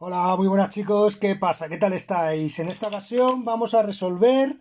Hola, muy buenas chicos, ¿qué pasa? ¿Qué tal estáis? En esta ocasión vamos a resolver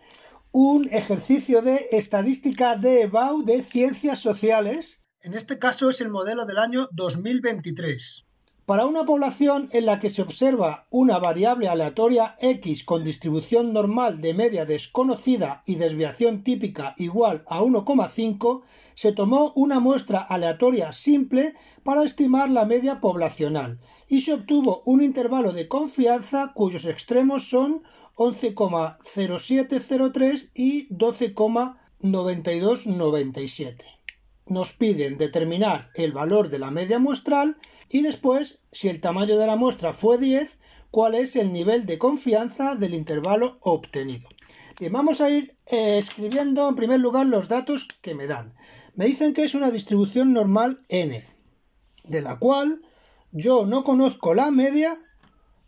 un ejercicio de estadística de EBAU de ciencias sociales. En este caso es el modelo del año 2023. Para una población en la que se observa una variable aleatoria x con distribución normal de media desconocida y desviación típica igual a 1,5, se tomó una muestra aleatoria simple para estimar la media poblacional y se obtuvo un intervalo de confianza cuyos extremos son 11,0703 y 12,9297 nos piden determinar el valor de la media muestral y después, si el tamaño de la muestra fue 10, cuál es el nivel de confianza del intervalo obtenido. Bien, vamos a ir eh, escribiendo en primer lugar los datos que me dan. Me dicen que es una distribución normal n, de la cual yo no conozco la media,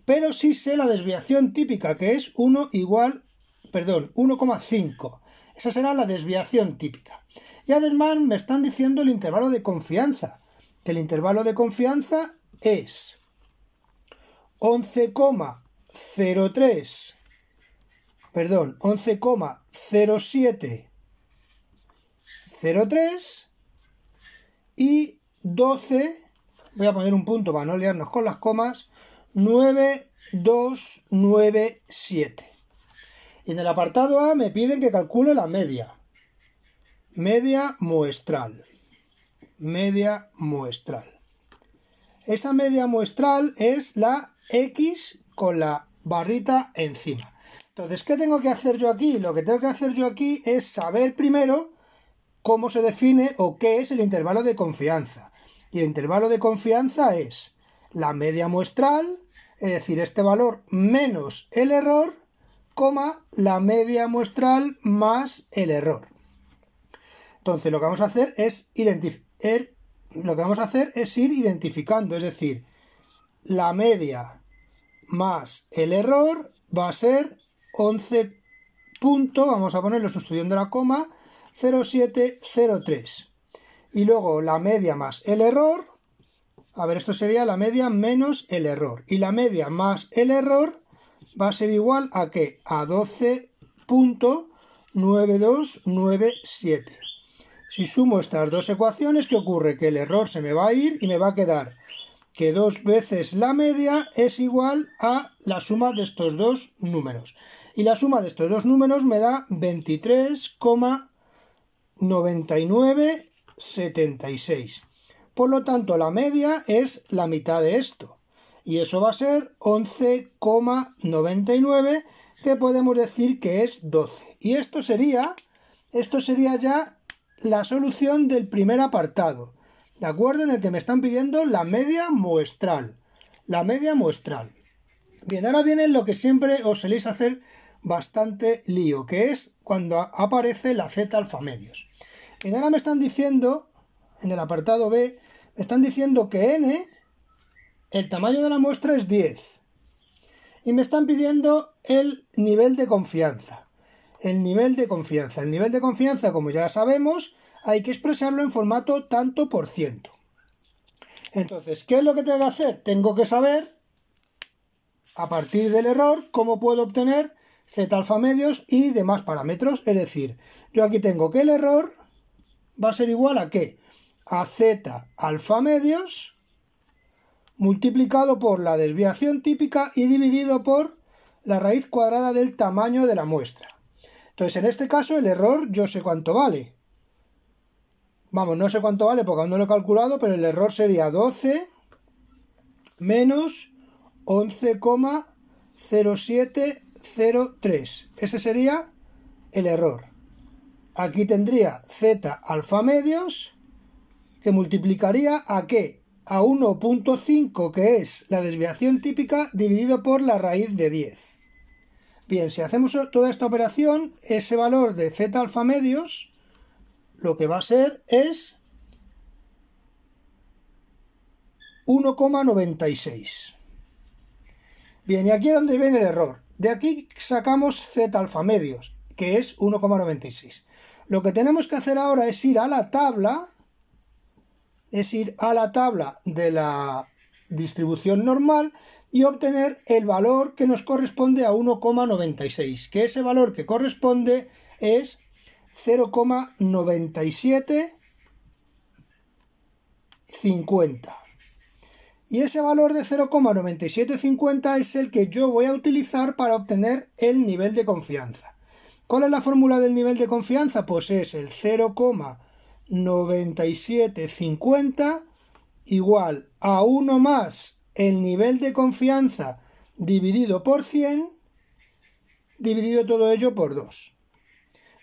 pero sí sé la desviación típica, que es 1 igual perdón, 1,5. Esa será la desviación típica. Y además me están diciendo el intervalo de confianza, que el intervalo de confianza es 11,03, perdón, 11,07, 03 y 12, voy a poner un punto para no liarnos con las comas, 9297. Y en el apartado A me piden que calcule la media. Media muestral. Media muestral. Esa media muestral es la X con la barrita encima. Entonces, ¿qué tengo que hacer yo aquí? Lo que tengo que hacer yo aquí es saber primero cómo se define o qué es el intervalo de confianza. Y el intervalo de confianza es la media muestral, es decir, este valor menos el error coma, la media muestral más el error. Entonces, lo que vamos a hacer es identificar er, lo que vamos a hacer es ir identificando, es decir, la media más el error va a ser 11 punto, vamos a ponerlo sustituyendo la coma, 0703. Y luego la media más el error, a ver, esto sería la media menos el error. Y la media más el error va a ser igual a que a 12.9297. Si sumo estas dos ecuaciones, ¿qué ocurre? Que el error se me va a ir y me va a quedar que dos veces la media es igual a la suma de estos dos números. Y la suma de estos dos números me da 23,9976. Por lo tanto, la media es la mitad de esto y eso va a ser 11,99 que podemos decir que es 12. Y esto sería, esto sería ya la solución del primer apartado, ¿de acuerdo? En el que me están pidiendo la media muestral. La media muestral. Bien, ahora viene lo que siempre os soléis hacer bastante lío, que es cuando aparece la z alfa medios. Y ahora me están diciendo, en el apartado B, me están diciendo que n el tamaño de la muestra es 10. Y me están pidiendo el nivel de confianza. El nivel de confianza. El nivel de confianza, como ya sabemos, hay que expresarlo en formato tanto por ciento. Entonces, ¿qué es lo que tengo que hacer? Tengo que saber, a partir del error, cómo puedo obtener z alfa medios y demás parámetros. Es decir, yo aquí tengo que el error va a ser igual a qué? A z alfa medios multiplicado por la desviación típica y dividido por la raíz cuadrada del tamaño de la muestra. Entonces, en este caso, el error yo sé cuánto vale. Vamos, no sé cuánto vale porque aún no lo he calculado, pero el error sería 12 menos 11,0703. Ese sería el error. Aquí tendría z alfa medios que multiplicaría a qué? a 1.5, que es la desviación típica, dividido por la raíz de 10. Bien, si hacemos toda esta operación, ese valor de z alfa medios, lo que va a ser es 1,96. Bien, y aquí es donde viene el error. De aquí sacamos z alfa medios, que es 1,96. Lo que tenemos que hacer ahora es ir a la tabla es ir a la tabla de la distribución normal y obtener el valor que nos corresponde a 1,96, que ese valor que corresponde es 0,9750. Y ese valor de 0,9750 es el que yo voy a utilizar para obtener el nivel de confianza. ¿Cuál es la fórmula del nivel de confianza? Pues es el 0,9750 97,50 igual a 1 más el nivel de confianza dividido por 100, dividido todo ello por 2.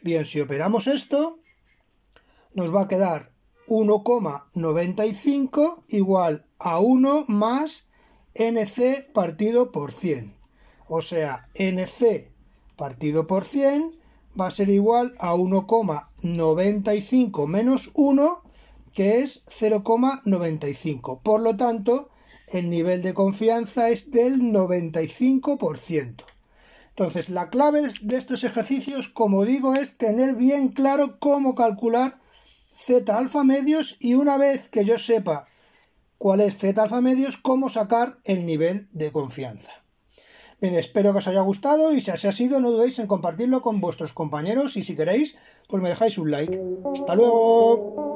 Bien, si operamos esto, nos va a quedar 1,95 igual a 1 más nc partido por 100. O sea, nc partido por 100 va a ser igual a 1,95 menos 1, que es 0,95. Por lo tanto, el nivel de confianza es del 95%. Entonces, la clave de estos ejercicios, como digo, es tener bien claro cómo calcular z alfa medios y una vez que yo sepa cuál es z alfa medios, cómo sacar el nivel de confianza espero que os haya gustado y si así ha sido, no dudéis en compartirlo con vuestros compañeros y si queréis, pues me dejáis un like. Hasta luego.